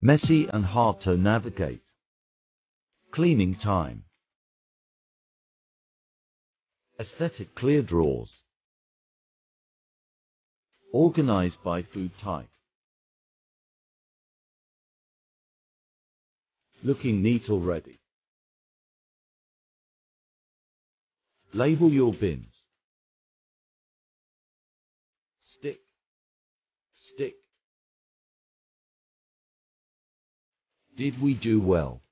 Messy and hard to navigate. Cleaning time. Aesthetic clear drawers. Organized by food type. Looking neat already. Label your bins. Stick. Stick. Did we do well?